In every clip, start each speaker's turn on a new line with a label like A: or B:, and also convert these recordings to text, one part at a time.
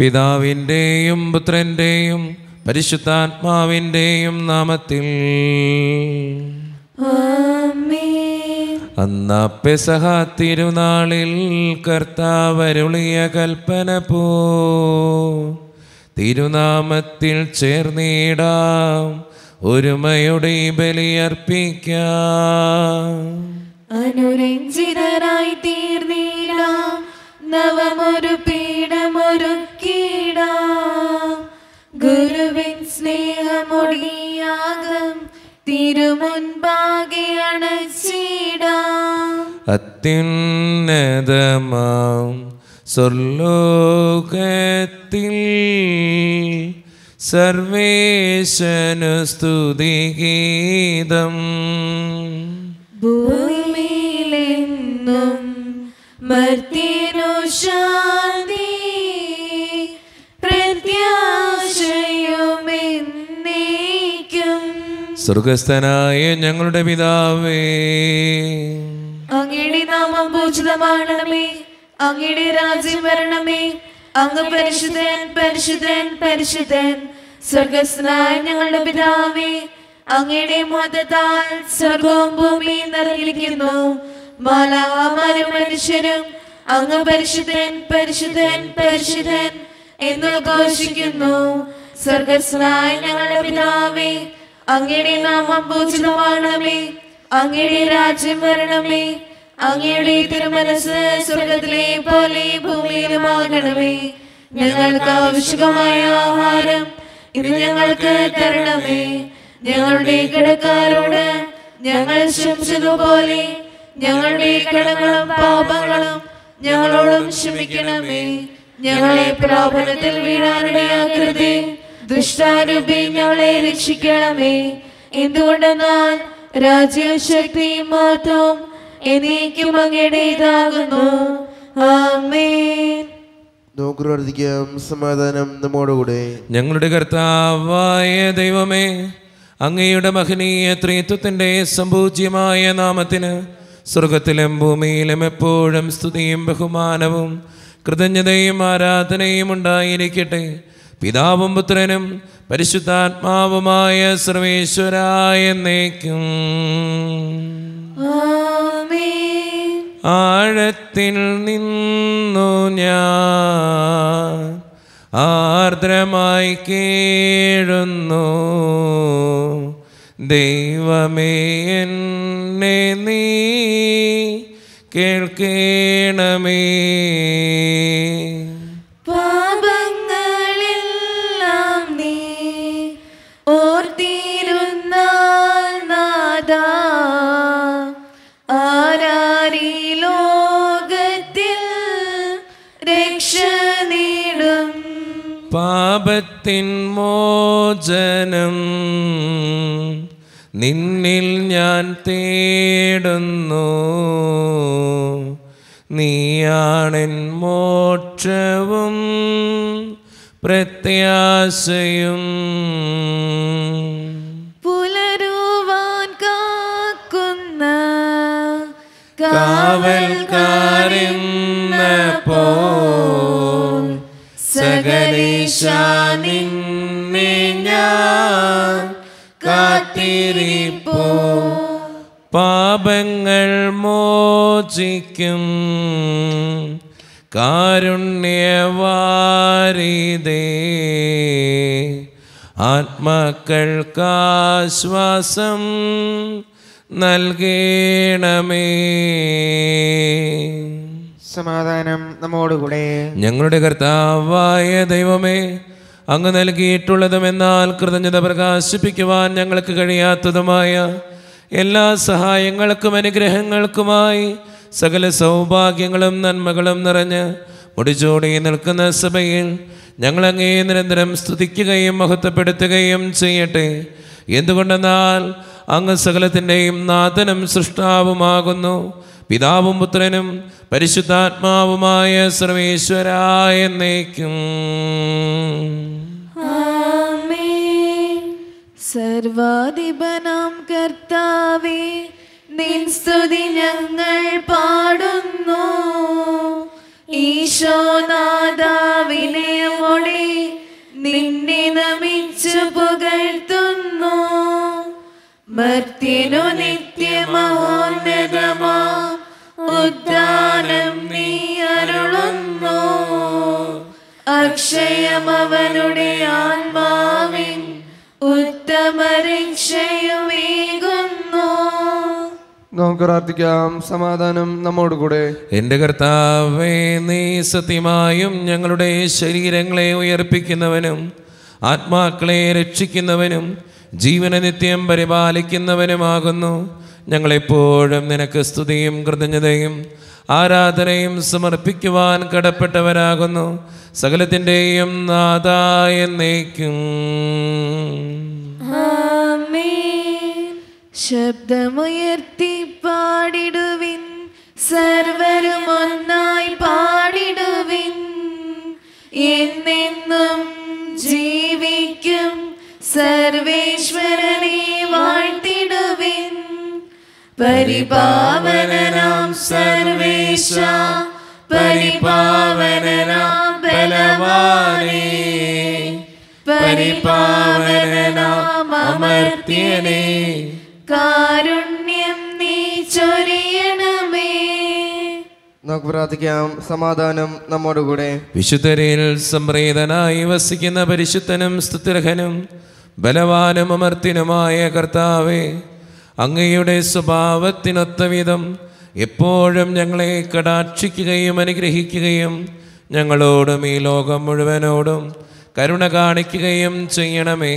A: പിതാവിൻ്റെയും പുത്രൻ്റെയും പരിശുദ്ധാത്മാവിൻ്റെയും നാമത്തിൽ അന്ന് പെസഹ തിരുനാളിൽ കർത്താവരുളിയ കൽപ്പന പോ തിരുനാമത്തിൽ ചേർന്നിടാം ഒരുമയുടെ ബലിയർപ്പിക്കാം
B: അനുരഞ്ജിതരായി തീർന്നിടാം നവമൊരു പീഠമൊരു പീഠമൊരുക്കീടാ ഗുരുവിൻ സ്നേഹമൊടിയാകം തിരുമുൻപാകെയാണ് അണച്ചീടാ
A: അത്യുന്നതമാം സ്വർലോകത്തിൽ സർവേശനുസ്തുതി ഗീതം
B: ഭൂമി ഭക്തിനു ശാന്തി പ്രത്യാശയുമെന്നേക്കും
A: സ്വർഗസ്ഥനായ ഞങ്ങളുടെ പിതാവേ
B: അങ്ങയുടെ നാമം പൂജിതമാണമേ അങ്ങയുടെ രാജ്യം വരണമേ അങ്ങ് പരിശുദ്ധൻ പരിശുദ്ധൻ പരിശുദ്ധൻ സ്വർഗസ്നായ ഞങ്ങളുടെ പിതാവേ അങ്ങയുടെ മതത്താൽ സ്വർഗവും ഭൂമിയും നിറഞ്ഞിരിക്കുന്നു മാലാമാരും മനുഷ്യരും അങ്ങ് പരിശുദ്ധൻ പരിശുദ്ധൻ പരിശുദ്ധൻ എന്ന് ഘോഷിക്കുന്നു സ്വർഗസ്നായ ഞങ്ങളുടെ പിതാവേ അങ്ങയുടെ നാമം പൂജിതമാണമേ അങ്ങയുടെ രാജ്യം വരണമേ അങ്ങയുടെ തിരുമനസ് സ്വർഗത്തിലെ പോലെ ഭൂമിയിലുമാകണമേ ഞങ്ങൾക്ക് ആവശ്യമായ ആഹാരം ഇത് ഞങ്ങൾക്ക് തരണമേ ഞങ്ങളുടെ കിടക്കാരോട് ഞങ്ങൾ ശ്രമിച്ചതുപോലെ ഞങ്ങളുടെ കടങ്ങളും പാപങ്ങളും ഞങ്ങളോടും ക്ഷമിക്കണമേ ഞങ്ങളെ പ്രലോഭനത്തിൽ വീഴാനിടയാക്കരുതേ ദുഷ്ടാരൂപി ഞങ്ങളെ രക്ഷിക്കണമേ എന്തുകൊണ്ടെന്നാൽ രാജ്യവും ശക്തിയും മാത്രം എനിക്കും അങ്ങയുടെ ഇതാകുന്നു
A: സമാധാനം നമ്മോടുകൂടെ ഞങ്ങളുടെ കർത്താവായ ദൈവമേ അങ്ങയുടെ മഹനീയ ത്രീത്വത്തിന്റെ സമ്പൂജ്യമായ നാമത്തിന് സ്വർഗത്തിലും ഭൂമിയിലും എപ്പോഴും സ്തുതിയും ബഹുമാനവും കൃതജ്ഞതയും ആരാധനയും ഉണ്ടായിരിക്കട്ടെ പിതാവും പുത്രനും പരിശുദ്ധാത്മാവുമായ സർവേശ്വരായ എന്നേക്കും ആഴത്തിൽ നിന്നു ഞാൻ ആർദ്രമായി കേഴുന്നു ദൈവമേ എന്നെ നീ കേൾക്കേണമേ
B: പാപങ്ങളെല്ലാം നീ ഓർത്തിരുന്ന ആരാരി ലോകത്തിൽ രക്ഷ നേടും
A: പാപത്തിൻ മോചനം നിന്നിൽ ഞാൻ തേടുന്നു നീയാണൻ മോക്ഷവും പ്രത്യാശയും
B: പുലരുവാൻ കാക്കുന്ന
A: കാവൽക്കാരെന്ന പോ സകലേശാ ഞാൻ കാത്തിരിപ്പോ പാപങ്ങൾ മോചിക്കും കാരുണ്യവാരിതേ ആത്മാക്കൾക്കാശ്വാസം നൽകണമേ സമാധാനം നമ്മോടുകൂടെ ഞങ്ങളുടെ കർത്താവായ ദൈവമേ അങ്ങ് എന്നാൽ കൃതജ്ഞത പ്രകാശിപ്പിക്കുവാൻ ഞങ്ങൾക്ക് കഴിയാത്തതുമായ എല്ലാ സഹായങ്ങൾക്കും അനുഗ്രഹങ്ങൾക്കുമായി സകല സൗഭാഗ്യങ്ങളും നന്മകളും നിറഞ്ഞ് മുടിച്ചോടി നിൽക്കുന്ന സഭയിൽ ഞങ്ങളങ്ങേ നിരന്തരം സ്തുതിക്കുകയും മഹത്വപ്പെടുത്തുകയും ചെയ്യട്ടെ എന്തുകൊണ്ടെന്നാൽ അങ്ങ് സകലത്തിൻ്റെയും നാഥനും സൃഷ്ടാവുമാകുന്നു പിതാവും പുത്രനും പരിശുദ്ധാത്മാവുമായ സർവേശ്വരായ എന്നേക്കും
B: സർവാധിപനാം കർത്താവേ നിൻസ്തുതി സ്തുതി ഞങ്ങൾ പാടുന്നു ഈശോനാഥാവിനെ മൊഴി നിന്നെ നമിച്ചു പുകഴ്ത്തുന്നു മർത്തിനു നിത്യമഹോന്നതമാ രക്ഷയം അവനുടെ ആത്മാവിൻ ഉത്തമ രക്ഷയുമേകുന്നു
C: നമുക്ക് പ്രാർത്ഥിക്കാം സമാധാനം കൂടെ
A: എന്റെ കർത്താവേ നീ സത്യമായും ഞങ്ങളുടെ ശരീരങ്ങളെ ഉയർപ്പിക്കുന്നവനും ആത്മാക്കളെ രക്ഷിക്കുന്നവനും ജീവന നിത്യം പരിപാലിക്കുന്നവനുമാകുന്നു ഞങ്ങളെപ്പോഴും നിനക്ക് സ്തുതിയും കൃതജ്ഞതയും ആരാധനയും സമർപ്പിക്കുവാൻ കടപ്പെട്ടവരാകുന്നു സകലത്തിൻ്റെയും നാഥായ എന്നേക്കും
B: ശബ്ദമുയർത്തി പാടിടുവിൻ സർവരും ഒന്നായി പാടിടുവിൻ എന്നെന്നും ജീവിക്കും സർവേശ്വരനെ വാഴ്ത്തിടുവിൻ പരിപാവനാം സർവേശ പരിപാ അമർത്യനേ കാരുണ്യം നീ ചൊരിയണമേ
C: നമുക്ക് പ്രാർത്ഥിക്കാം സമാധാനം നമ്മോടുകൂടെ
A: വിശുദ്ധരിൽ സംപ്രീതനായി വസിക്കുന്ന പരിശുദ്ധനും സ്തുത്രഹനും ബലവാനും അമർത്തിനുമായ കർത്താവേ അങ്ങയുടെ സ്വഭാവത്തിനൊത്ത വിധം എപ്പോഴും ഞങ്ങളെ കടാക്ഷിക്കുകയും അനുഗ്രഹിക്കുകയും ഞങ്ങളോടും ഈ ലോകം മുഴുവനോടും കരുണ കാണിക്കുകയും ചെയ്യണമേ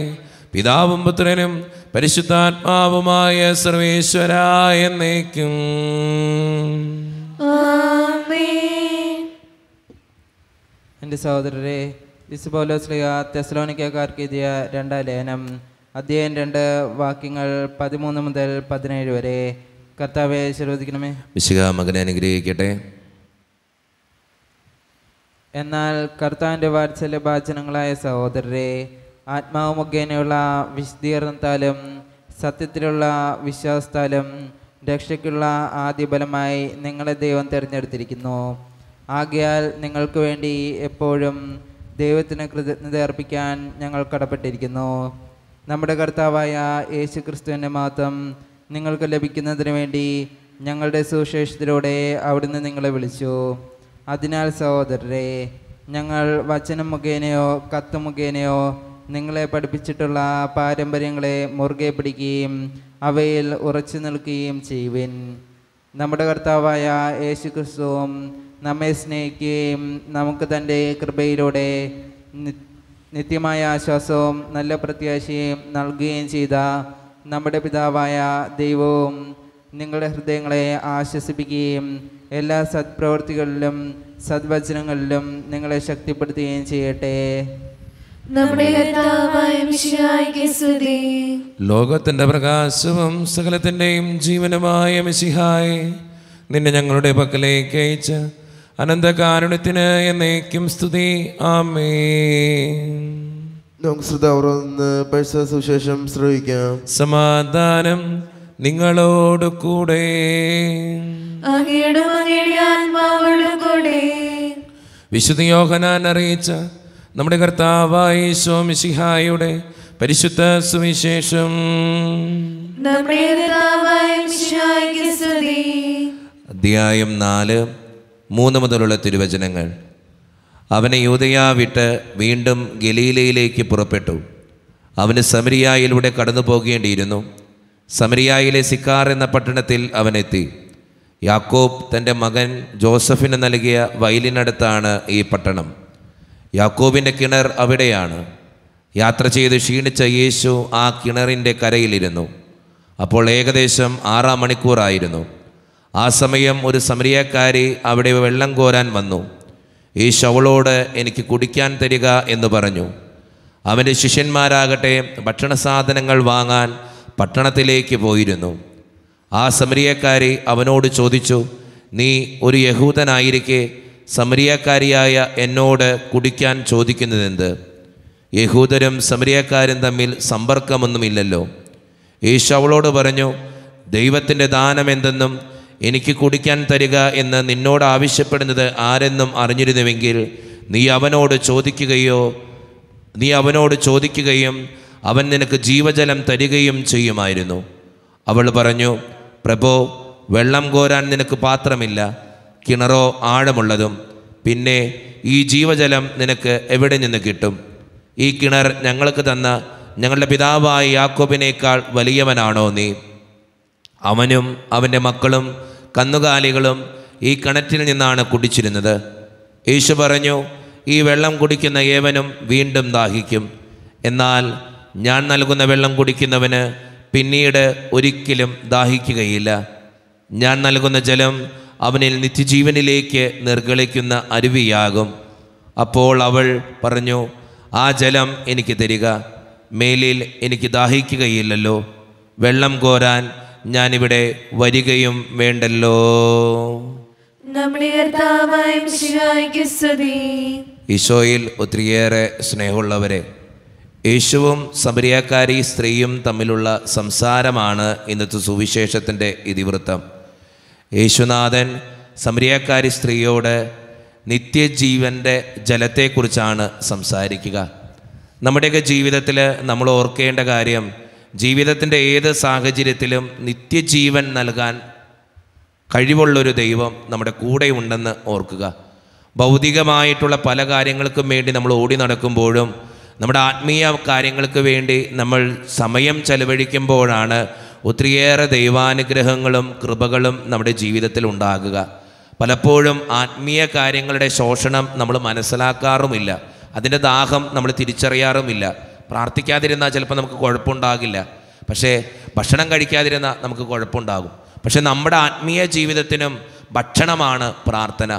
A: പിതാവും പുത്രനും പരിശുദ്ധാത്മാവുമായ സർവേശ്വര എന്നേക്കും
D: എൻ്റെ സഹോദരരെ ഇസുബോലോസ്ലിഹ തെസ്ലോണിക്കാർക്ക് എഴുതിയ രണ്ടാം ലേഖനം അധ്യയൻ രണ്ട് വാക്യങ്ങൾ പതിമൂന്ന് മുതൽ പതിനേഴ് വരെ കർത്താവെ ആശീർവദിക്കണമേ
A: വിശുഖ മകനെ അനുഗ്രഹിക്കട്ടെ
D: എന്നാൽ കർത്താവിൻ്റെ വാത്സല്യ ഭാചനങ്ങളായ സഹോദരരെ ആത്മാവ് മുഖേനയുള്ള വിശദീകരണത്താലും സത്യത്തിലുള്ള വിശ്വാസത്താലും രക്ഷയ്ക്കുള്ള ബലമായി നിങ്ങളെ ദൈവം തിരഞ്ഞെടുത്തിരിക്കുന്നു ആകയാൽ നിങ്ങൾക്ക് വേണ്ടി എപ്പോഴും ദൈവത്തിന് കൃതജ്ഞത അർപ്പിക്കാൻ ഞങ്ങൾ കടപ്പെട്ടിരിക്കുന്നു നമ്മുടെ കർത്താവായ യേശു ക്രിസ്തുവിൻ്റെ മാത്രം നിങ്ങൾക്ക് ലഭിക്കുന്നതിന് വേണ്ടി ഞങ്ങളുടെ സുവിശേഷത്തിലൂടെ അവിടുന്ന് നിങ്ങളെ വിളിച്ചു അതിനാൽ സഹോദരരെ ഞങ്ങൾ വചനം മുഖേനയോ കത്ത് മുഖേനയോ നിങ്ങളെ പഠിപ്പിച്ചിട്ടുള്ള പാരമ്പര്യങ്ങളെ മുറുകെ പിടിക്കുകയും അവയിൽ ഉറച്ചു നിൽക്കുകയും ചെയ്യുവിൻ നമ്മുടെ കർത്താവായ യേശു ക്രിസ്തുവും നമ്മെ സ്നേഹിക്കുകയും നമുക്ക് തൻ്റെ കൃപയിലൂടെ നിത്യമായ ആശ്വാസവും നല്ല പ്രത്യാശയും നൽകുകയും ചെയ്ത നമ്മുടെ പിതാവായ ദൈവവും നിങ്ങളുടെ ഹൃദയങ്ങളെ ആശ്വസിപ്പിക്കുകയും എല്ലാ സത്പ്രവൃത്തികളിലും സദ്വചനങ്ങളിലും നിങ്ങളെ ശക്തിപ്പെടുത്തുകയും ചെയ്യട്ടെ
A: ലോകത്തിന്റെ പ്രകാശവും സകലത്തിന്റെയും ജീവനുമായ മിശിഹായി നിന്നെ ഞങ്ങളുടെ പക്കലേക്ക് അയച്ച് അനന്തകാരുണ്യത്തിന് എന്നേക്കും സ്തുതി ആമേ സുശേഷം ശ്രവിക്കാം സമാധാനം നിങ്ങളോട് കൂടെ വിശുദ്ധ യോഹനാൻ അറിയിച്ച നമ്മുടെ കർത്താവായ മിശിഹായുടെ പരിശുദ്ധ സുവിശേഷം
B: അധ്യായം നാല് മൂന്ന് മുതലുള്ള തിരുവചനങ്ങൾ
A: അവനെ യൂതയ വിട്ട് വീണ്ടും ഗലീലയിലേക്ക് പുറപ്പെട്ടു അവന് സമരിയായിലൂടെ കടന്നു പോകേണ്ടിയിരുന്നു സമരിയായിലെ സിക്കാർ എന്ന പട്ടണത്തിൽ അവനെത്തി യാക്കോബ് തൻ്റെ മകൻ ജോസഫിന് നൽകിയ വയലിനടുത്താണ് ഈ പട്ടണം യാക്കോബിൻ്റെ കിണർ അവിടെയാണ് യാത്ര ചെയ്ത് ക്ഷീണിച്ച യേശു ആ കിണറിൻ്റെ കരയിലിരുന്നു അപ്പോൾ ഏകദേശം ആറാം മണിക്കൂറായിരുന്നു ആ സമയം ഒരു സമരിയക്കാരി അവിടെ വെള്ളം കോരാൻ വന്നു യേശു അവളോട് എനിക്ക് കുടിക്കാൻ തരിക എന്ന് പറഞ്ഞു അവൻ്റെ ശിഷ്യന്മാരാകട്ടെ ഭക്ഷണ സാധനങ്ങൾ വാങ്ങാൻ പട്ടണത്തിലേക്ക് പോയിരുന്നു ആ സമരിയക്കാരി അവനോട് ചോദിച്ചു നീ ഒരു യഹൂദനായിരിക്കെ സമരിയാക്കാരിയായ എന്നോട് കുടിക്കാൻ ചോദിക്കുന്നതെന്ത് യഹൂദരും സമരിയാക്കാരും തമ്മിൽ സമ്പർക്കമൊന്നുമില്ലല്ലോ യേശു അവളോട് പറഞ്ഞു ദൈവത്തിൻ്റെ ദാനം എന്തെന്നും എനിക്ക് കുടിക്കാൻ തരിക എന്ന് നിന്നോട് ആവശ്യപ്പെടുന്നത് ആരെന്നും അറിഞ്ഞിരുന്നുവെങ്കിൽ നീ അവനോട് ചോദിക്കുകയോ നീ അവനോട് ചോദിക്കുകയും അവൻ നിനക്ക് ജീവജലം തരികയും ചെയ്യുമായിരുന്നു അവൾ പറഞ്ഞു പ്രഭോ വെള്ളം കോരാൻ നിനക്ക് പാത്രമില്ല കിണറോ ആഴമുള്ളതും പിന്നെ ഈ ജീവജലം നിനക്ക് എവിടെ നിന്ന് കിട്ടും ഈ കിണർ ഞങ്ങൾക്ക് തന്ന ഞങ്ങളുടെ പിതാവായ യാക്കോബിനേക്കാൾ വലിയവനാണോ നീ അവനും അവൻ്റെ മക്കളും കന്നുകാലികളും ഈ കിണറ്റിൽ നിന്നാണ് കുടിച്ചിരുന്നത് യേശു പറഞ്ഞു ഈ വെള്ളം കുടിക്കുന്ന ഏവനും വീണ്ടും ദാഹിക്കും എന്നാൽ ഞാൻ നൽകുന്ന വെള്ളം കുടിക്കുന്നവന് പിന്നീട് ഒരിക്കലും ദാഹിക്കുകയില്ല ഞാൻ നൽകുന്ന ജലം അവനിൽ നിത്യജീവനിലേക്ക് നിർഗളിക്കുന്ന അരുവിയാകും അപ്പോൾ അവൾ പറഞ്ഞു ആ ജലം എനിക്ക് തരിക മേലിൽ എനിക്ക് ദാഹിക്കുകയില്ലല്ലോ വെള്ളം കോരാൻ ഞാനിവിടെ വരികയും വേണ്ടല്ലോ ഈശോയിൽ ഒത്തിരിയേറെ സ്നേഹമുള്ളവരെ യേശുവും സമരിയാക്കാരി സ്ത്രീയും തമ്മിലുള്ള സംസാരമാണ് ഇന്നത്തെ സുവിശേഷത്തിൻ്റെ ഇതിവൃത്തം യേശുനാഥൻ സമരിയക്കാരി സ്ത്രീയോട് നിത്യജീവൻ്റെ ജലത്തെക്കുറിച്ചാണ് സംസാരിക്കുക നമ്മുടെയൊക്കെ ജീവിതത്തിൽ നമ്മൾ ഓർക്കേണ്ട കാര്യം ജീവിതത്തിൻ്റെ ഏത് സാഹചര്യത്തിലും നിത്യജീവൻ നൽകാൻ കഴിവുള്ളൊരു ദൈവം നമ്മുടെ കൂടെ ഉണ്ടെന്ന് ഓർക്കുക ഭൗതികമായിട്ടുള്ള പല കാര്യങ്ങൾക്കും വേണ്ടി നമ്മൾ ഓടി നടക്കുമ്പോഴും നമ്മുടെ ആത്മീയ കാര്യങ്ങൾക്ക് വേണ്ടി നമ്മൾ സമയം ചെലവഴിക്കുമ്പോഴാണ് ഒത്തിരിയേറെ ദൈവാനുഗ്രഹങ്ങളും കൃപകളും നമ്മുടെ ജീവിതത്തിൽ ഉണ്ടാകുക പലപ്പോഴും ആത്മീയ കാര്യങ്ങളുടെ ശോഷണം നമ്മൾ മനസ്സിലാക്കാറുമില്ല അതിൻ്റെ ദാഹം നമ്മൾ തിരിച്ചറിയാറുമില്ല പ്രാർത്ഥിക്കാതിരുന്നാൽ ചിലപ്പോൾ നമുക്ക് കുഴപ്പമുണ്ടാകില്ല പക്ഷേ ഭക്ഷണം കഴിക്കാതിരുന്നാൽ നമുക്ക് കുഴപ്പമുണ്ടാകും പക്ഷെ നമ്മുടെ ആത്മീയ ജീവിതത്തിനും ഭക്ഷണമാണ് പ്രാർത്ഥന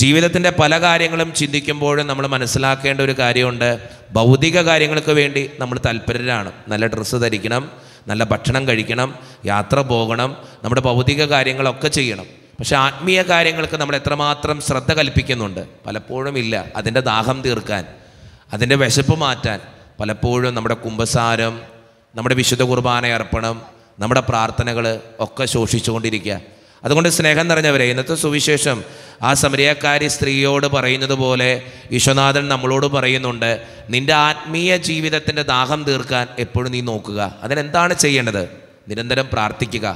A: ജീവിതത്തിൻ്റെ പല കാര്യങ്ങളും ചിന്തിക്കുമ്പോഴും നമ്മൾ മനസ്സിലാക്കേണ്ട ഒരു കാര്യമുണ്ട് ഭൗതിക കാര്യങ്ങൾക്ക് വേണ്ടി നമ്മൾ തൽപരരാണ് നല്ല ഡ്രസ്സ് ധരിക്കണം നല്ല ഭക്ഷണം കഴിക്കണം യാത്ര പോകണം നമ്മുടെ ഭൗതിക കാര്യങ്ങളൊക്കെ ചെയ്യണം പക്ഷെ ആത്മീയ കാര്യങ്ങൾക്ക് നമ്മൾ എത്രമാത്രം ശ്രദ്ധ കൽപ്പിക്കുന്നുണ്ട് പലപ്പോഴും ഇല്ല അതിൻ്റെ ദാഹം തീർക്കാൻ അതിൻ്റെ വിശപ്പ് മാറ്റാൻ പലപ്പോഴും നമ്മുടെ കുംഭസാരം നമ്മുടെ വിശുദ്ധ കുർബാന അർപ്പണം നമ്മുടെ പ്രാർത്ഥനകൾ ഒക്കെ ശോഷിച്ചുകൊണ്ടിരിക്കുക അതുകൊണ്ട് സ്നേഹം നിറഞ്ഞവരെ ഇന്നത്തെ സുവിശേഷം ആ സമരിയക്കാരി സ്ത്രീയോട് പറയുന്നത് പോലെ വിശ്വനാഥൻ നമ്മളോട് പറയുന്നുണ്ട് നിൻ്റെ ആത്മീയ ജീവിതത്തിൻ്റെ ദാഹം തീർക്കാൻ എപ്പോഴും നീ നോക്കുക അതിനെന്താണ് ചെയ്യേണ്ടത് നിരന്തരം പ്രാർത്ഥിക്കുക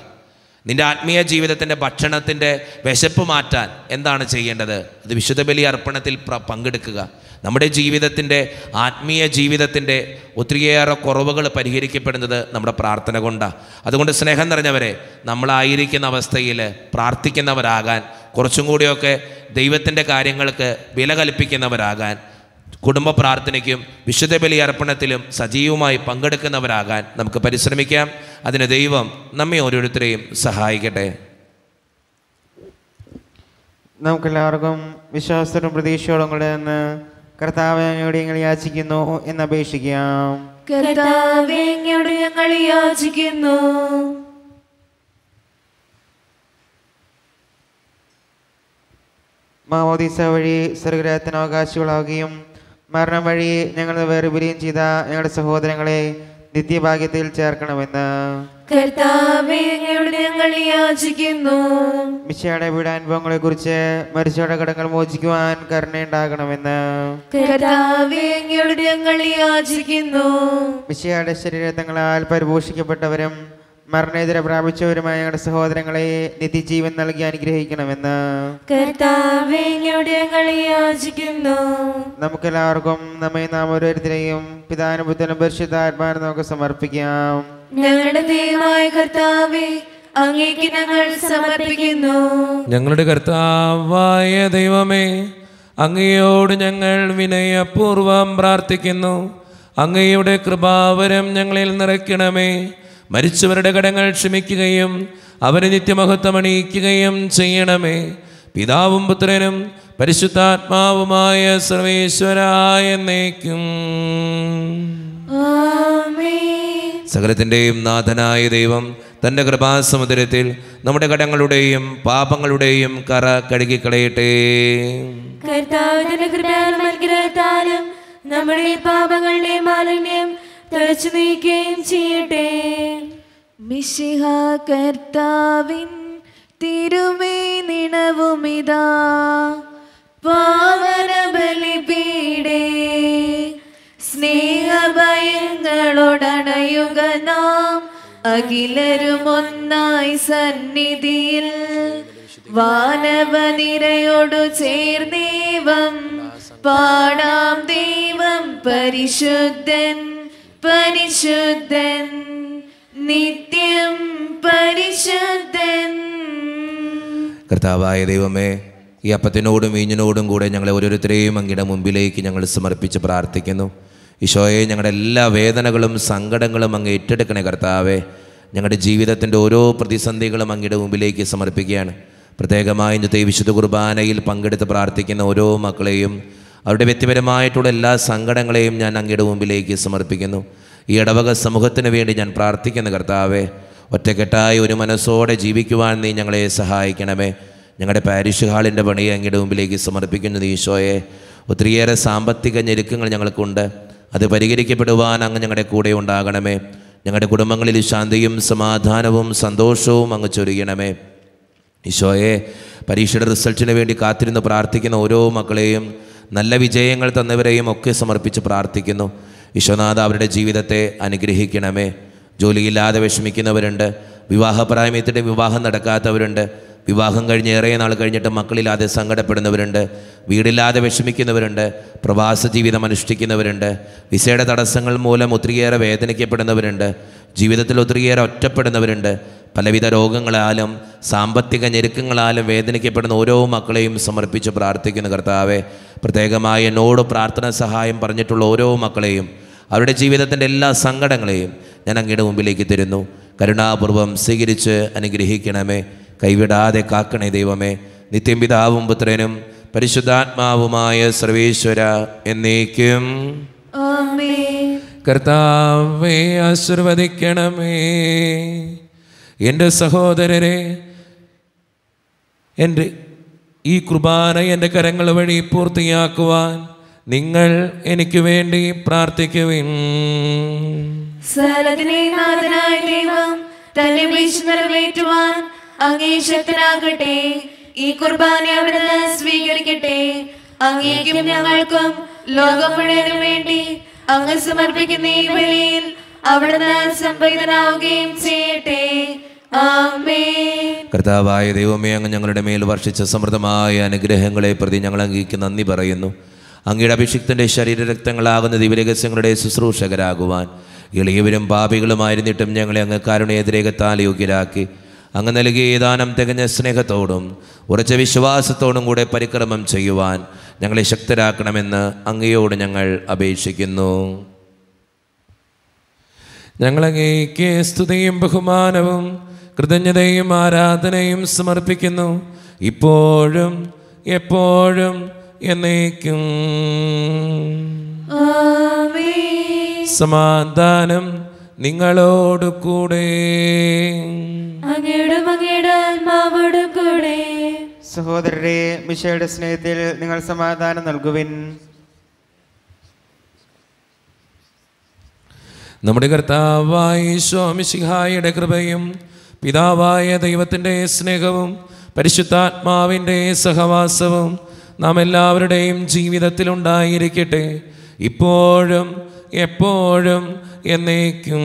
A: നിൻ്റെ ആത്മീയ ജീവിതത്തിൻ്റെ ഭക്ഷണത്തിൻ്റെ വിശപ്പ് മാറ്റാൻ എന്താണ് ചെയ്യേണ്ടത് അത് വിശുദ്ധബലി അർപ്പണത്തിൽ പങ്കെടുക്കുക നമ്മുടെ ജീവിതത്തിൻ്റെ ആത്മീയ ജീവിതത്തിൻ്റെ ഒത്തിരിയേറെ കുറവുകൾ പരിഹരിക്കപ്പെടുന്നത് നമ്മുടെ പ്രാർത്ഥന കൊണ്ടാണ് അതുകൊണ്ട് സ്നേഹം നിറഞ്ഞവരെ നമ്മളായിരിക്കുന്ന അവസ്ഥയിൽ പ്രാർത്ഥിക്കുന്നവരാകാൻ കുറച്ചും കൂടിയൊക്കെ ദൈവത്തിൻ്റെ കാര്യങ്ങൾക്ക് വില കൽപ്പിക്കുന്നവരാകാൻ കുടുംബ പ്രാർത്ഥനയ്ക്കും വിശുദ്ധ ബലി അർപ്പണത്തിലും സജീവമായി പങ്കെടുക്കുന്നവരാകാൻ നമുക്ക് പരിശ്രമിക്കാം അതിന് ദൈവം നമ്മെ ഓരോരുത്തരെയും സഹായിക്കട്ടെ
C: നമുക്കെല്ലാവർക്കും വിശ്വാസത്തിനും പ്രതീക്ഷയോടും കൂടെ നിന്ന് കർത്താവ് ഞങ്ങൾ യാചിക്കുന്നു എന്ന് അപേക്ഷിക്കാം
B: യാചിക്കുന്നു
C: മാമോദീസ വഴി സ്വർഗരാത്തിന് അവകാശികളാവുകയും മരണം വഴി ഞങ്ങൾ വേർപിരിയും ചെയ്ത ഞങ്ങളുടെ സഹോദരങ്ങളെ നിത്യഭാഗ്യത്തിൽ ചേർക്കണമെന്ന്
B: യാചിക്കുന്നു
C: മിശയുടെ വീടാനുഭവങ്ങളെ കുറിച്ച് മരിച്ചയുടെ ഘടകങ്ങൾ മോചിക്കുവാൻ കരുണയുണ്ടാകണമെന്ന്
B: യാചിക്കുന്നു
C: മിശയുടെ ശരീരത്തങ്ങളാൽ പരിപോഷിക്കപ്പെട്ടവരും മരണേതര പ്രാപിച്ചവരുമായ ഞങ്ങളുടെ സഹോദരങ്ങളെ നിത്യജീവൻ നൽകി അനുഗ്രഹിക്കണമെന്ന് നമുക്ക് എല്ലാവർക്കും നമ്മെ നാം ഓരോരുത്തരെയും പിതാനുപുത്തനും പരിശുദ്ധാത്മാനും
A: നമുക്ക് സമർപ്പിക്കാം
B: ഞങ്ങളുടെ ദൈവമായ കർത്താവേ ഞങ്ങൾ സമർപ്പിക്കുന്നു
A: ഞങ്ങളുടെ കർത്താവായ ദൈവമേ അങ്ങയോട് ഞങ്ങൾ വിനയപൂർവം പ്രാർത്ഥിക്കുന്നു അങ്ങയുടെ കൃപാവരം ഞങ്ങളിൽ നിറയ്ക്കണമേ മരിച്ചവരുടെ കടങ്ങൾ ക്ഷമിക്കുകയും അവരെ നിത്യമഹത്വം അണിയിക്കുകയും ചെയ്യണമേ പിതാവും പുത്രനും പരിശുദ്ധാത്മാവുമായ സർവേശ്വരായ എന്നേക്കും സകലത്തിൻ്റെയും നാഥനായ ദൈവം തൻ്റെ കൃപാസമുദ്രത്തിൽ നമ്മുടെ കടങ്ങളുടെയും പാപങ്ങളുടെയും കറ കഴുകിക്കളയട്ടെ
B: കർത്താവ് നമ്മുടെ പാപങ്ങളുടെ മാലിന്യം തളിച്ചു നീക്കുകയും ചെയ്യട്ടെ മിശിഹ കർത്താവിൻ തിരുമേ നിണവുമിതാ പാവന ബലിപീടേ സ്നേഹഭയങ്ങളോടണയുക നാം ഒന്നായി സന്നിധിയിൽ വാനവനിരയോടു ചേർന്നേവം പാടാം ദൈവം പരിശുദ്ധൻ പരിശുദ്ധൻ നിത്യം പരിശുദ്ധൻ
A: കർത്താവായ ദൈവമേ ഈ അപ്പത്തിനോടും വീഞ്ഞിനോടും കൂടെ ഞങ്ങളെ ഓരോരുത്തരെയും അങ്ങയുടെ മുമ്പിലേക്ക് ഞങ്ങൾ സമർപ്പിച്ച് പ്രാർത്ഥിക്കുന്നു ഈശോയെ ഞങ്ങളുടെ എല്ലാ വേദനകളും സങ്കടങ്ങളും അങ്ങ് ഏറ്റെടുക്കണേ കർത്താവേ ഞങ്ങളുടെ ജീവിതത്തിൻ്റെ ഓരോ പ്രതിസന്ധികളും അങ്ങയുടെ മുമ്പിലേക്ക് സമർപ്പിക്കുകയാണ് പ്രത്യേകമായി ഇന്നത്തെ വിശുദ്ധ കുർബാനയിൽ പങ്കെടുത്ത് പ്രാർത്ഥിക്കുന്ന ഓരോ മക്കളെയും അവരുടെ വ്യക്തിപരമായിട്ടുള്ള എല്ലാ സങ്കടങ്ങളെയും ഞാൻ അങ്ങയുടെ മുമ്പിലേക്ക് സമർപ്പിക്കുന്നു ഈ ഇടവക സമൂഹത്തിന് വേണ്ടി ഞാൻ പ്രാർത്ഥിക്കുന്ന കർത്താവെ ഒറ്റക്കെട്ടായി ഒരു മനസ്സോടെ ജീവിക്കുവാൻ നീ ഞങ്ങളെ സഹായിക്കണമേ ഞങ്ങളുടെ പാരിഷ് ഹാളിൻ്റെ പണി അങ്ങയുടെ മുമ്പിലേക്ക് സമർപ്പിക്കുന്നു ഈശോയെ ഒത്തിരിയേറെ സാമ്പത്തിക ഞെരുക്കങ്ങൾ ഞങ്ങൾക്കുണ്ട് അത് പരിഹരിക്കപ്പെടുവാൻ അങ്ങ് ഞങ്ങളുടെ കൂടെ ഉണ്ടാകണമേ ഞങ്ങളുടെ കുടുംബങ്ങളിൽ ശാന്തിയും സമാധാനവും സന്തോഷവും അങ്ങ് ചൊരിയണമേ ഈശോയെ പരീക്ഷയുടെ റിസൾട്ടിന് വേണ്ടി കാത്തിരുന്ന് പ്രാർത്ഥിക്കുന്ന ഓരോ മക്കളെയും നല്ല വിജയങ്ങൾ തന്നവരെയും ഒക്കെ സമർപ്പിച്ച് പ്രാർത്ഥിക്കുന്നു വിശ്വനാഥ അവരുടെ ജീവിതത്തെ അനുഗ്രഹിക്കണമേ ജോലിയില്ലാതെ വിഷമിക്കുന്നവരുണ്ട് വിവാഹപ്രായമത്തിൻ്റെ വിവാഹം നടക്കാത്തവരുണ്ട് വിവാഹം കഴിഞ്ഞ് ഏറെ നാൾ കഴിഞ്ഞിട്ട് മക്കളില്ലാതെ സങ്കടപ്പെടുന്നവരുണ്ട് വീടില്ലാതെ വിഷമിക്കുന്നവരുണ്ട് പ്രവാസ ജീവിതം അനുഷ്ഠിക്കുന്നവരുണ്ട് വിസയുടെ തടസ്സങ്ങൾ മൂലം ഒത്തിരിയേറെ വേദനിക്കപ്പെടുന്നവരുണ്ട് ജീവിതത്തിൽ ഒത്തിരിയേറെ ഒറ്റപ്പെടുന്നവരുണ്ട് പലവിധ രോഗങ്ങളാലും സാമ്പത്തിക ഞെരുക്കങ്ങളാലും വേദനിക്കപ്പെടുന്ന ഓരോ മക്കളെയും സമർപ്പിച്ച് പ്രാർത്ഥിക്കുന്ന കർത്താവേ പ്രത്യേകമായി എന്നോട് പ്രാർത്ഥന സഹായം പറഞ്ഞിട്ടുള്ള ഓരോ മക്കളെയും അവരുടെ ജീവിതത്തിൻ്റെ എല്ലാ സങ്കടങ്ങളെയും ഞാൻ അങ്ങയുടെ മുമ്പിലേക്ക് തരുന്നു കരുണാപൂർവം സ്വീകരിച്ച് അനുഗ്രഹിക്കണമേ കൈവിടാതെ കാക്കണേ ദൈവമേ നിത്യം പിതാവും പുത്രനും പരിശുദ്ധാത്മാവുമായ സർവേശ്വര എന്നേക്കും കർത്താവേ ആശീർവദിക്കണമേ എൻ്റെ സഹോദരരെ എൻ്റെ ഈ കുർബാന എൻ്റെ കരങ്ങൾ വഴി പൂർത്തിയാക്കുവാൻ നിങ്ങൾ എനിക്ക് വേണ്ടി പ്രാർത്ഥിക്കുവിൻ
B: നാഥനായ ദൈവം തന്നെ വിളിച്ചു നിറവേറ്റുവാൻ അങ്ങേശക്തനാകട്ടെ ഈ കുർബാന അവിടുന്ന് സ്വീകരിക്കട്ടെ അങ്ങേക്കും ഞങ്ങൾക്കും ലോകം മുഴുവനും വേണ്ടി അങ്ങ് സമർപ്പിക്കുന്ന ഈ ബലിയിൽ അവിടുന്ന് സംഭവിതനാവുകയും ചെയ്യട്ടെ
A: കർത്താവായ ദൈവമേ അങ്ങ് ഞങ്ങളുടെ മേൽ വർഷിച്ച സമൃദ്ധമായ അനുഗ്രഹങ്ങളെ പ്രതി ഞങ്ങൾ അങ്ങേക്ക് നന്ദി പറയുന്നു അങ്ങയുടെ അഭിഷിക്തൻ്റെ ശരീരരക്തങ്ങളാകുന്ന ദിവ്യരഹസ്യങ്ങളുടെ ശുശ്രൂഷകരാകുവാൻ എളിയവരും പാപികളുമായിരുന്നിട്ടും ഞങ്ങളെ അങ്ങ് കാരുണ്യതിരേകത്താൽ യോഗ്യരാക്കി അങ്ങ് നൽകിയ ഏതാനും തികഞ്ഞ സ്നേഹത്തോടും ഉറച്ച വിശ്വാസത്തോടും കൂടെ പരിക്രമം ചെയ്യുവാൻ ഞങ്ങളെ ശക്തരാക്കണമെന്ന് അങ്ങയോട് ഞങ്ങൾ അപേക്ഷിക്കുന്നു ഞങ്ങളങ്ങേക്ക് സ്തുതിയും ബഹുമാനവും കൃതജ്ഞതയും ആരാധനയും സമർപ്പിക്കുന്നു ഇപ്പോഴും എപ്പോഴും എന്നേക്കും സമാധാനം നിങ്ങളോട് കൂടെ
C: സഹോദരരെ മിഷയുടെ സ്നേഹത്തിൽ നിങ്ങൾ സമാധാനം നൽകുവിൻ
A: നമ്മുടെ കർത്താവായി സിഹായുടെ കൃപയും പിതാവായ ദൈവത്തിൻ്റെ സ്നേഹവും പരിശുദ്ധാത്മാവിൻ്റെ സഹവാസവും നാം എല്ലാവരുടെയും ജീവിതത്തിലുണ്ടായിരിക്കട്ടെ ഇപ്പോഴും എപ്പോഴും എന്നേക്കും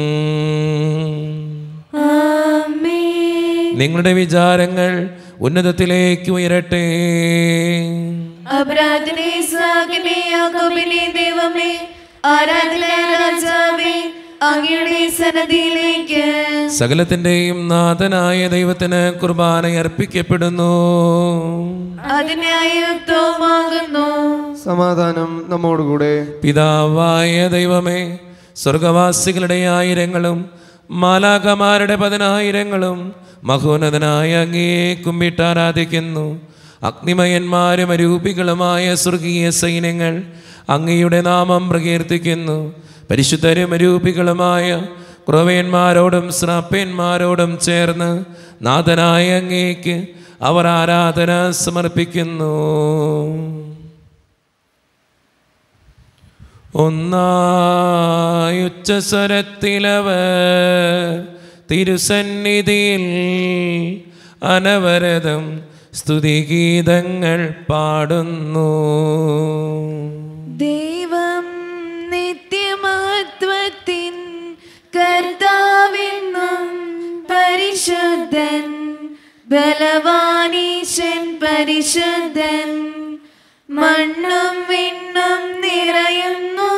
A: നിങ്ങളുടെ വിചാരങ്ങൾ ഉന്നതത്തിലേക്ക് ഉയരട്ടെ
B: ദൈവമേ ആരാധന രാജാവേ
A: സകലത്തിന്റെയും നാഥനായ ദൈവത്തിന് കുർബാന അർപ്പിക്കപ്പെടുന്നു
C: സമാധാനം നമ്മോടുകൂടെ
A: പിതാവായ ദൈവമേ സ്വർഗവാസികളുടെ ആയിരങ്ങളും മാലാകമാരുടെ പതിനായിരങ്ങളും മഹോന്നതനായ അങ്ങേ കുമ്പിട്ട് ആരാധിക്കുന്നു അഗ്നിമയന്മാരും രൂപികളുമായ സ്വർഗീയ സൈന്യങ്ങൾ അങ്ങയുടെ നാമം പ്രകീർത്തിക്കുന്നു പരിശുദ്ധരുമരൂപികളുമായ കുറവേന്മാരോടും ശ്രാപ്യന്മാരോടും ചേർന്ന് നാഥനായ അങ്ങേക്ക് അവർ ആരാധന സമർപ്പിക്കുന്നു ഒന്നായുച്ചസ്വരത്തിലവ തിരുസന്നിധിയിൽ അനവരതം സ്തുതിഗീതങ്ങൾ പാടുന്നു
B: ദേവ കർത്താവെന്നും പരിശുദ്ധൻ ബലവാനീശൻ പരിശുദ്ധൻ മണ്ണും വിണ്ണും നിറയുന്നു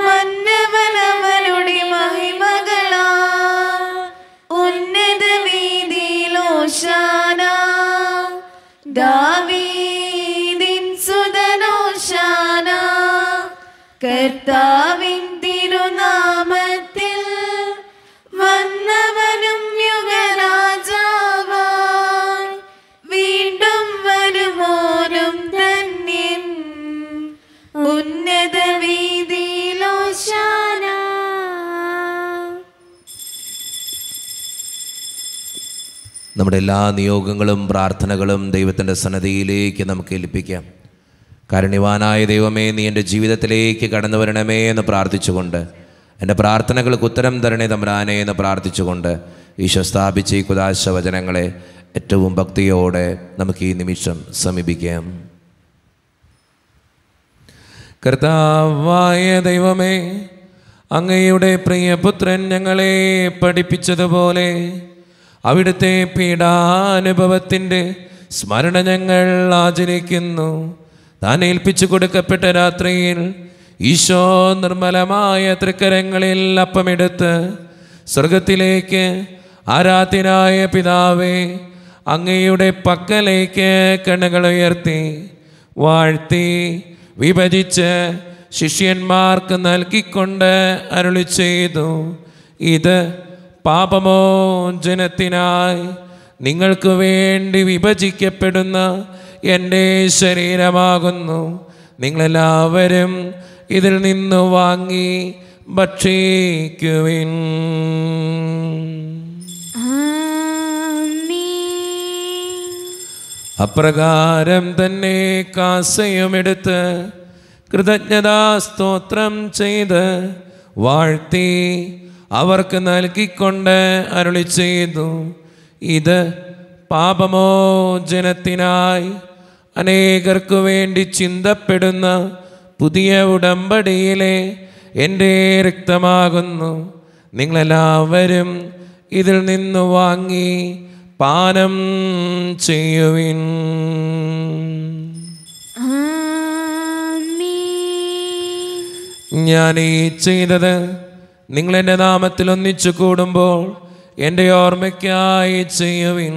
B: മന്നവനവനുടെ മഹിമകളാ ഉന്നത വീതിയിലോശാന ദാവീദിൻ സുതനോശാന കർത്താവ്
A: നമ്മുടെ എല്ലാ നിയോഗങ്ങളും പ്രാർത്ഥനകളും ദൈവത്തിൻ്റെ സന്നദ്ധിയിലേക്ക് നമുക്ക് ഏൽപ്പിക്കാം കാരുണ്യവാനായ ദൈവമേ നീ എൻ്റെ ജീവിതത്തിലേക്ക് കടന്നു വരണമേ എന്ന് പ്രാർത്ഥിച്ചുകൊണ്ട് എൻ്റെ പ്രാർത്ഥനകൾക്ക് ഉത്തരം തരണേ തമ്പ്രാനെ എന്ന് പ്രാർത്ഥിച്ചുകൊണ്ട് ഈശോ സ്ഥാപിച്ച ഈ കുദാശ വചനങ്ങളെ ഏറ്റവും ഭക്തിയോടെ നമുക്ക് ഈ നിമിഷം സമീപിക്കാം കർത്താവായ ദൈവമേ അങ്ങയുടെ പ്രിയപുത്രൻ ഞങ്ങളെ പഠിപ്പിച്ചതുപോലെ അവിടുത്തെ പീഡാനുഭവത്തിൻ്റെ സ്മരണ ഞങ്ങൾ ആചരിക്കുന്നു താൻ ഏൽപ്പിച്ചു കൊടുക്കപ്പെട്ട രാത്രിയിൽ ഈശോ നിർമ്മലമായ തൃക്കരങ്ങളിൽ അപ്പമെടുത്ത് സ്വർഗത്തിലേക്ക് ആരാധ്യനായ പിതാവേ അങ്ങയുടെ പക്കലേക്ക് കണ്ണുകൾ ഉയർത്തി വാഴ്ത്തി വിഭജിച്ച് ശിഷ്യന്മാർക്ക് നൽകിക്കൊണ്ട് അരുളി ചെയ്തു ഇത് പാപമോചനത്തിനായി നിങ്ങൾക്ക് വേണ്ടി വിഭജിക്കപ്പെടുന്ന എൻ്റെ ശരീരമാകുന്നു നിങ്ങളെല്ലാവരും ഇതിൽ നിന്ന് വാങ്ങി ഭക്ഷിക്കുവിൻ അപ്രകാരം തന്നെ കാസയുമെടുത്ത് സ്തോത്രം ചെയ്ത് വാഴ്ത്തി അവർക്ക് നൽകിക്കൊണ്ട് അരുളി ചെയ്തു ഇത് പാപമോചനത്തിനായി അനേകർക്കു വേണ്ടി ചിന്തപ്പെടുന്ന പുതിയ ഉടമ്പടിയിലെ എൻ്റെ രക്തമാകുന്നു നിങ്ങളെല്ലാവരും ഇതിൽ നിന്ന് വാങ്ങി പാനം ചെയ്യുവിൻ ഞാൻ ഈ ചെയ്തത് നിങ്ങൾ എൻ്റെ നാമത്തിൽ ഒന്നിച്ചു കൂടുമ്പോൾ എൻ്റെ ഓർമ്മയ്ക്കായി ചെയ്യുവിൻ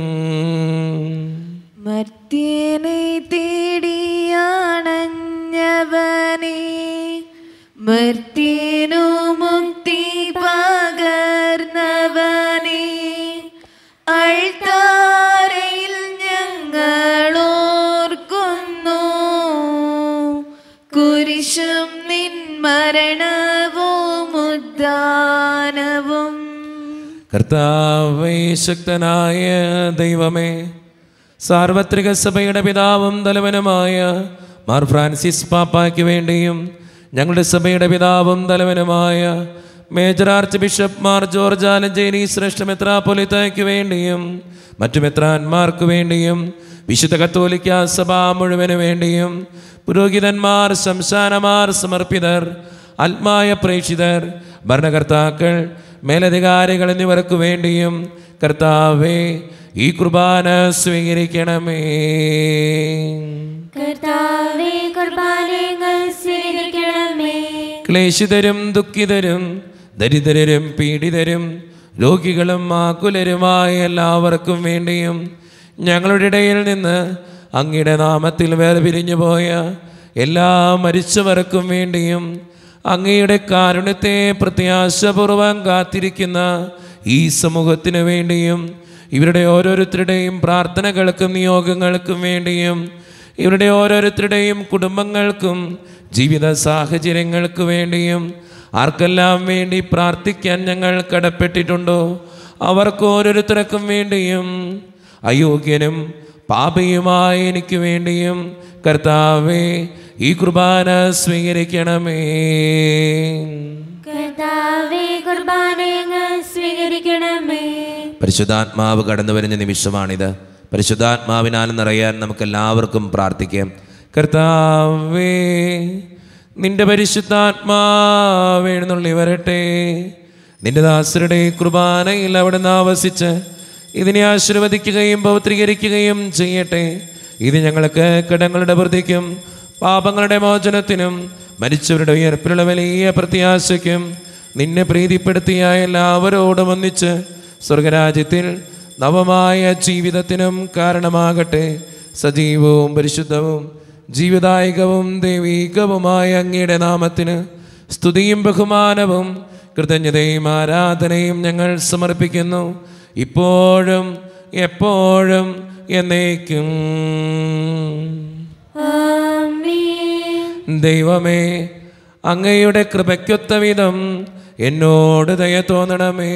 B: മർത്യനെ
A: തേടിയാണഞ്ഞവനെ
B: മർത്യനു മുക്തി പകർന്നവനെ അൾത്താരയിൽ ഞങ്ങളോർക്കുന്നു കുരിശും നിൻ മരണവും ദാനവും
A: കർത്താവേ ശക്തനായ ദൈവമേ സാർവത്രിക സഭയുടെ പിതാവും തലവനുമായ മാർ ഫ്രാൻസിസ് പാപ്പയ്ക്ക് വേണ്ടിയും ഞങ്ങളുടെ സഭയുടെ പിതാവും തലവനുമായ major archbishop Mar George Alencherry ശ്രേഷ്ഠ മെത്രാപൊലിത്തയ്ക്ക് വേണ്ടിയും മറ്റു മെത്രാന്മാർക്ക് വേണ്ടിയും വിശുദ്ധ കത്തോലിക്ക സഭ മുഴുവന് വേണ്ടിയും പുരോഹിതന്മാർ ശംശാനമാർ സമർപ്പിതർ ആത്മായ പ്രേക്ഷിതർ ഭരണകർത്താക്കൾ മേലധികാരികൾ എന്നിവർക്ക് വേണ്ടിയും കർത്താവേ ഈ കുർബാന സ്വീകരിക്കണമേ
B: കർത്താവേ സ്വീകരിക്കണമേ
A: ക്ലേശിതരും ദുഃഖിതരും ദരിദ്രരും പീഡിതരും രോഗികളും ആകുലരുമായ എല്ലാവർക്കും വേണ്ടിയും ഞങ്ങളുടെ ഇടയിൽ നിന്ന് അങ്ങയുടെ നാമത്തിൽ വേർപിരിഞ്ഞു പോയ എല്ലാ മരിച്ചവർക്കും വേണ്ടിയും അങ്ങയുടെ കാരുണ്യത്തെ പ്രത്യാശപൂർവം കാത്തിരിക്കുന്ന ഈ സമൂഹത്തിനു വേണ്ടിയും ഇവരുടെ ഓരോരുത്തരുടെയും പ്രാർത്ഥനകൾക്കും നിയോഗങ്ങൾക്കും വേണ്ടിയും ഇവരുടെ ഓരോരുത്തരുടെയും കുടുംബങ്ങൾക്കും ജീവിത സാഹചര്യങ്ങൾക്ക് വേണ്ടിയും ആർക്കെല്ലാം വേണ്ടി പ്രാർത്ഥിക്കാൻ ഞങ്ങൾ കടപ്പെട്ടിട്ടുണ്ടോ അവർക്ക് ഓരോരുത്തർക്കും വേണ്ടിയും അയോഗ്യനും പാപിയുമായ എനിക്ക് വേണ്ടിയും കർത്താവേ ഈ കുർബാന സ്വീകരിക്കണമേ പരിശുദ്ധാത്മാവ് കടന്നു വരുന്ന നിമിഷമാണിത് പരിശുദ്ധാത്മാവിനാൽ നിറയാൻ നമുക്ക് എല്ലാവർക്കും പ്രാർത്ഥിക്കാം കർത്താവേ നിന്റെ പരിശുദ്ധാത്മാവേണെന്നുള്ളി വരട്ടെ നിന്റെ ദാസരുടെ കുർബാനയിൽ നിന്ന് ആവസിച്ച് ഇതിനെ ആശീർവദിക്കുകയും പൗത്രീകരിക്കുകയും ചെയ്യട്ടെ ഇത് ഞങ്ങൾക്ക് കടങ്ങളുടെ പ്രതീക്കും പാപങ്ങളുടെ മോചനത്തിനും മരിച്ചവരുടെ ഉയർപ്പിലുള്ള വലിയ പ്രത്യാശയ്ക്കും നിന്നെ പ്രീതിപ്പെടുത്തിയ എല്ലാവരോടും ഒന്നിച്ച് സ്വർഗരാജ്യത്തിൽ നവമായ ജീവിതത്തിനും കാരണമാകട്ടെ സജീവവും പരിശുദ്ധവും ജീവിതായികവും ദൈവീകവുമായ അങ്ങയുടെ നാമത്തിന് സ്തുതിയും ബഹുമാനവും കൃതജ്ഞതയും ആരാധനയും ഞങ്ങൾ സമർപ്പിക്കുന്നു ഇപ്പോഴും എപ്പോഴും എന്നേക്കും ദൈവമേ അങ്ങയുടെ കൃപയ്ക്കൊത്തവിധം എന്നോട് ദയ തോന്നണമേ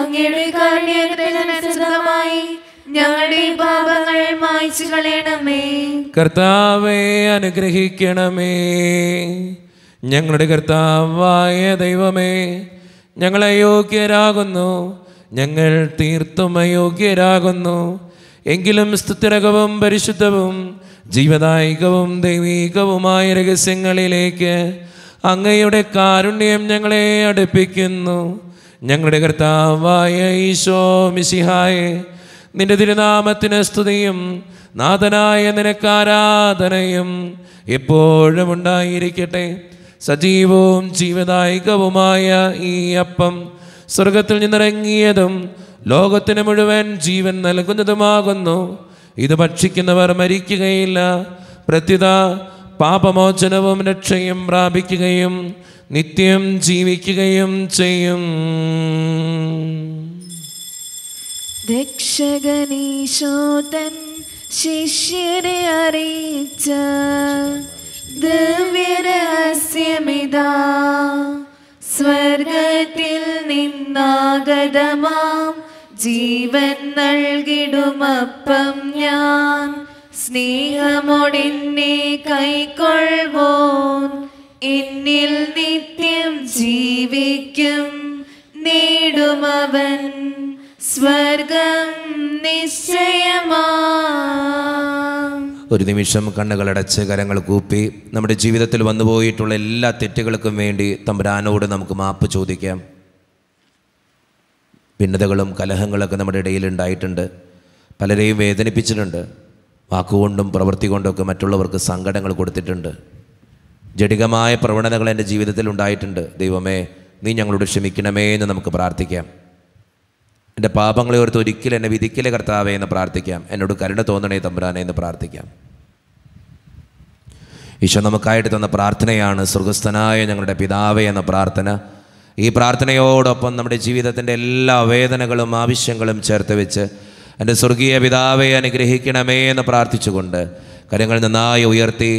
B: അങ്ങയുടെ കാരുണ്യത്തിനനുസൃതമായി ഞങ്ങളുടെ പാപങ്ങൾ
A: അനുഗ്രഹിക്കണമേ ഞങ്ങളുടെ കർത്താവായ ദൈവമേ ഞങ്ങളെ യോഗ്യരാകുന്നു ഞങ്ങൾ തീർത്തും അയോഗ്യരാകുന്നു എങ്കിലും സ്തുതിരകവും പരിശുദ്ധവും ജീവദായികവും ദൈവീകവുമായ രഹസ്യങ്ങളിലേക്ക് അങ്ങയുടെ കാരുണ്യം ഞങ്ങളെ അടുപ്പിക്കുന്നു ഞങ്ങളുടെ കർത്താവായ ഈശോ മിസിഹായെ നിന്റെ തിരുനാമത്തിന് സ്തുതിയും നാഥനായ നിനക്കാരാധനയും എപ്പോഴും ഉണ്ടായിരിക്കട്ടെ സജീവവും ജീവദായികവുമായ ഈ അപ്പം സ്വർഗത്തിൽ നിന്നിറങ്ങിയതും ലോകത്തിന് മുഴുവൻ ജീവൻ നൽകുന്നതുമാകുന്നു ഇത് ഭക്ഷിക്കുന്നവർ മരിക്കുകയില്ല പ്രത്യത പാപമോചനവും രക്ഷയും പ്രാപിക്കുകയും നിത്യം ജീവിക്കുകയും ചെയ്യും
B: രക്ഷകനീശോതൻ ശിഷ്യരെ അറിയിച്ച ദിവ്യരഹസ്യമിതാ സ്വർഗത്തിൽ നിന്നാഗതമാം ജീവൻ നൽകിടുമപ്പം ഞാൻ സ്നേഹമോടെന്നെ കൈക്കൊള്ളുവോൻ എന്നിൽ നിത്യം ജീവിക്കും നേടുമവൻ സ്വർഗം നിശ്ചയമാ
A: ഒരു നിമിഷം കണ്ണുകളടച്ച് കരങ്ങൾ കൂപ്പി നമ്മുടെ ജീവിതത്തിൽ വന്നുപോയിട്ടുള്ള എല്ലാ തെറ്റുകൾക്കും വേണ്ടി തമ്പുരാനോട് നമുക്ക് മാപ്പ് ചോദിക്കാം ഭിന്നതകളും കലഹങ്ങളൊക്കെ നമ്മുടെ ഇടയിൽ ഉണ്ടായിട്ടുണ്ട് പലരെയും വേദനിപ്പിച്ചിട്ടുണ്ട് വാക്കുകൊണ്ടും പ്രവൃത്തി കൊണ്ടൊക്കെ മറ്റുള്ളവർക്ക് സങ്കടങ്ങൾ കൊടുത്തിട്ടുണ്ട് ജടികമായ പ്രവണതകൾ എൻ്റെ ജീവിതത്തിൽ ഉണ്ടായിട്ടുണ്ട് ദൈവമേ നീ ഞങ്ങളോട് ക്ഷമിക്കണമേ എന്ന് നമുക്ക് പ്രാർത്ഥിക്കാം എൻ്റെ പാപങ്ങളെ ഓർത്ത് ഒരിക്കലും എന്നെ വിധിക്കലെ കർത്താവേ എന്ന് പ്രാർത്ഥിക്കാം എന്നോട് കരുണ തോന്നണേ തമ്പുരാനെ എന്ന് പ്രാർത്ഥിക്കാം ഈശോ നമുക്കായിട്ട് തന്ന പ്രാർത്ഥനയാണ് സുഹൃസ്ഥനായ ഞങ്ങളുടെ പിതാവേ എന്ന പ്രാർത്ഥന ഈ പ്രാർത്ഥനയോടൊപ്പം നമ്മുടെ ജീവിതത്തിൻ്റെ എല്ലാ വേദനകളും ആവശ്യങ്ങളും ചേർത്ത് വെച്ച് എൻ്റെ സ്വർഗീയ പിതാവെ അനുഗ്രഹിക്കണമേ എന്ന് പ്രാർത്ഥിച്ചുകൊണ്ട് കാര്യങ്ങൾ നന്നായി ഉയർത്തി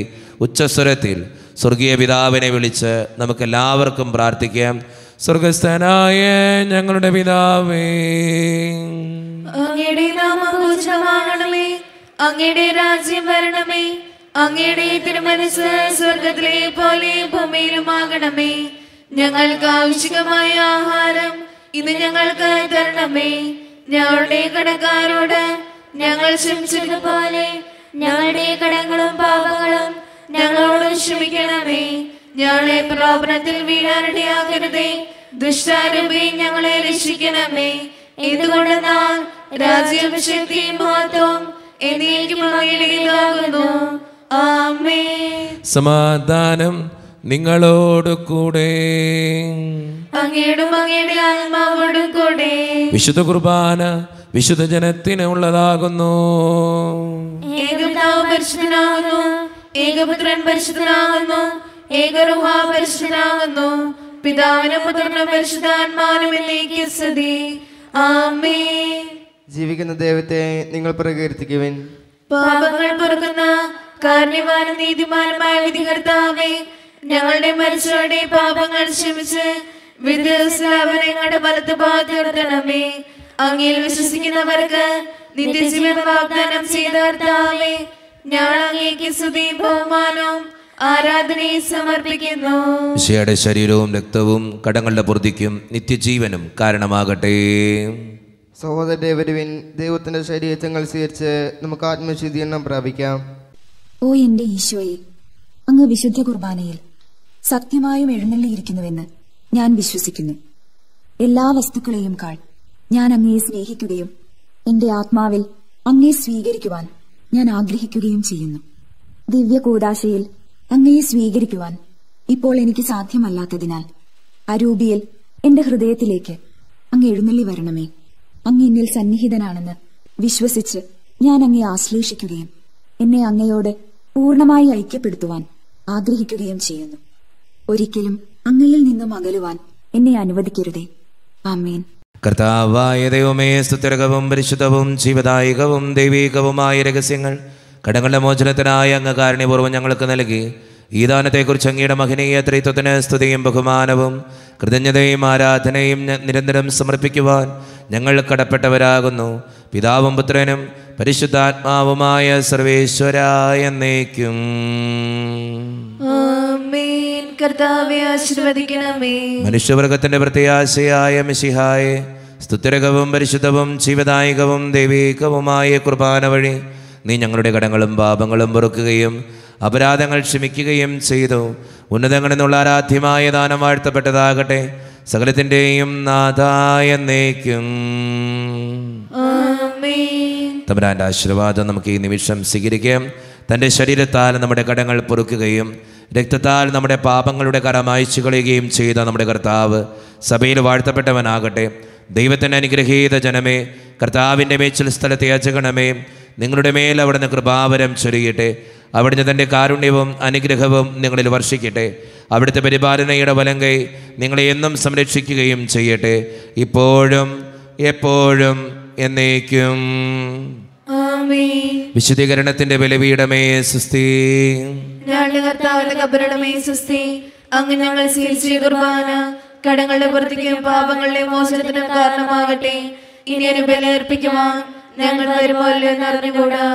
A: ഉച്ചസ്വരത്തിൽ സ്വർഗീയ പിതാവിനെ വിളിച്ച് നമുക്കെല്ലാവർക്കും പ്രാർത്ഥിക്കാം സ്വർഗസ്ഥനായ ഞങ്ങളുടെ പിതാവേ
B: അങ്ങയുടെ നാമം അങ്ങയുടെ രാജ്യം വരണമേ അങ്ങയുടെ തിരുമനസ് സ്വർഗത്തിലെ പോലെ ഭൂമിയിലുമാകണമേ ആകണമേ ഞങ്ങൾക്ക് ആവശ്യമായ ആഹാരം ഇന്ന് ഞങ്ങൾക്ക് തരണമേ ഞങ്ങളുടെ കടക്കാരോട് ഞങ്ങൾ ശ്രമിച്ചിരുന്ന പോലെ
A: ഞങ്ങളുടെ കടങ്ങളും പാപങ്ങളും
B: ഞങ്ങളോട് ക്ഷമിക്കണമേ ഞങ്ങളെ പ്രോപനത്തിൽ വീഴാനിടയാകരുതേ ദുഷ്ടാരൂപേ ഞങ്ങളെ രക്ഷിക്കണമേ ഇതുകൊണ്ട് നാം രാജ്യം ശക്തിയും മഹത്വം എന്നേക്കും
A: സമാധാനം നിങ്ങളോട് കൂടെ വിശുദ്ധ കുർബാന വിശുദ്ധ ജനത്തിന് ഉള്ളതാകുന്നു
B: ഏകപുത്രൻ പരിശുദ്ധനാകുന്നു ആമേ
C: ജീവിക്കുന്ന ദൈവത്തെ നിങ്ങൾ പ്രകീർത്തിക്കുവിൻ
B: പാപങ്ങൾ പൊറുക്കുന്ന കാരണവാനും നീതിമാനമായ വിധികർത്താവേ ഞങ്ങളുടെ മരിച്ചവരുടെ പാപങ്ങൾ ക്ഷമിച്ച് വിദ്യാഭ്യാസങ്ങളുടെ വലത്ത് ഭാഗത്തുണർത്തണമേ അങ്ങയിൽ വിശ്വസിക്കുന്നവർക്ക് നിത്യജീവൻ വാഗ്ദാനം ചെയ്തവർത്താവേ ഞാൻ അങ്ങേക്ക് സ്തുതി ബഹുമാനവും സമർപ്പിക്കുന്നു
A: ശിയുടെ ശരീരവും രക്തവും കടങ്ങളുടെ പൂർത്തിക്കും നിത്യജീവനും കാരണമാകട്ടെ
C: സഹോദരന്റെ വരുവിൻ ദൈവത്തിന്റെ ശരീരങ്ങൾ സ്വീകരിച്ച് നമുക്ക് ആത്മശുദ്ധി ആത്മശുദ്ധീകരണം പ്രാപിക്കാം
B: ഓ എന്റെ ഈശോയെ
A: അങ്ങ് വിശുദ്ധ കുർബാനയിൽ സത്യമായും എഴുന്നള്ളിയിരിക്കുന്നുവെന്ന് ഞാൻ വിശ്വസിക്കുന്നു എല്ലാ വസ്തുക്കളെയും കാൾ ഞാൻ അങ്ങയെ സ്നേഹിക്കുകയും എന്റെ ആത്മാവിൽ അങ്ങയെ സ്വീകരിക്കുവാൻ ഞാൻ ആഗ്രഹിക്കുകയും ചെയ്യുന്നു ദിവ്യ കൂടാശയിൽ അങ്ങയെ സ്വീകരിക്കുവാൻ ഇപ്പോൾ എനിക്ക് സാധ്യമല്ലാത്തതിനാൽ അരൂപിയിൽ എന്റെ ഹൃദയത്തിലേക്ക് അങ്ങ് എഴുന്നള്ളി വരണമേ അങ്ങ് എന്നിൽ സന്നിഹിതനാണെന്ന് വിശ്വസിച്ച് ഞാൻ അങ്ങയെ ആശ്ലേഷിക്കുകയും എന്നെ അങ്ങയോട് പൂർണ്ണമായി ഐക്യപ്പെടുത്തുവാൻ ആഗ്രഹിക്കുകയും ചെയ്യുന്നു ഒരിക്കലും അങ്ങലിൽ നിന്നും അകലുവാൻ എന്നെ അനുവദിക്കരുതേ ആമേൻ കർത്താവായ ദൈവമേ സ്തുത്യർഹവും പരിശുദ്ധവും ജീവദായകവും ദൈവീകവുമായ രഹസ്യങ്ങൾ കടങ്ങളുടെ മോചനത്തിനായ അങ്ങ് കാരുണ്യപൂർവ്വം ഞങ്ങൾക്ക് നൽകി ഈ ദാനത്തെക്കുറിച്ച് അങ്ങയുടെ മഹനീയ ത്രിത്വത്തിന് സ്തുതിയും ബഹുമാനവും കൃതജ്ഞതയും ആരാധനയും നിരന്തരം സമർപ്പിക്കുവാൻ ഞങ്ങൾ കടപ്പെട്ടവരാകുന്നു പിതാവും പുത്രനും പരിശുദ്ധാത്മാവുമായ സർവേശ്വര എന്നേക്കും മനുഷ്യവർഗത്തിന്റെ പ്രത്യാശയായ മിശിഹായ സ്തുത്യരകവും പരിശുദ്ധവും ജീവദായകവും ദൈവീകവുമായ കുർബാന വഴി നീ ഞങ്ങളുടെ കടങ്ങളും പാപങ്ങളും പൊറുക്കുകയും അപരാധങ്ങൾ ക്ഷമിക്കുകയും ചെയ്തു ഉന്നതങ്ങളിൽ നിന്നുള്ള ആരാധ്യമായ ദാനം വാഴ്ത്തപ്പെട്ടതാകട്ടെ സകലത്തിൻ്റെയും നാഥായ നീക്കും
B: ആമേൻ
A: തമ്പുരാൻ്റെ ആശീർവാദം നമുക്ക് ഈ നിമിഷം സ്വീകരിക്കുകയും തൻ്റെ ശരീരത്താൽ നമ്മുടെ കടങ്ങൾ പൊറുക്കുകയും രക്തത്താൽ നമ്മുടെ പാപങ്ങളുടെ കരം അയച്ചു കളയുകയും ചെയ്ത നമ്മുടെ കർത്താവ് സഭയിൽ വാഴ്ത്തപ്പെട്ടവനാകട്ടെ ദൈവത്തിൻ്റെ അനുഗ്രഹീത ജനമേ കർത്താവിൻ്റെ മേച്ചിൽ സ്ഥലത്തെ അജഗണമേ നിങ്ങളുടെ മേൽ അവിടുന്ന് കൃപാവരം ചൊരിയട്ടെ അവിടുന്ന് തൻ്റെ കാരുണ്യവും അനുഗ്രഹവും നിങ്ങളിൽ വർഷിക്കട്ടെ അവിടുത്തെ പരിപാലനയുടെ വലങ്കൈ നിങ്ങളെ എന്നും സംരക്ഷിക്കുകയും ചെയ്യട്ടെ ഇപ്പോഴും എപ്പോഴും എന്നേക്കും വിശുദ്ധീകരണത്തിന്റെ ബലവീടമേ സുസ്ഥി
B: കർത്താവിന്റെ കബരടമേ സുസ്ഥി അങ്ങ് ഞങ്ങൾ കുർബാന കടങ്ങളുടെ വൃത്തിക്കും പാപങ്ങളുടെ മോചനത്തിനും കാരണമാകട്ടെ ഇനി ഒരു ബലർപ്പിക്കുവാൻ ഞങ്ങൾ വരുമല്ലോ എന്നറിഞ്ഞുകൂടാ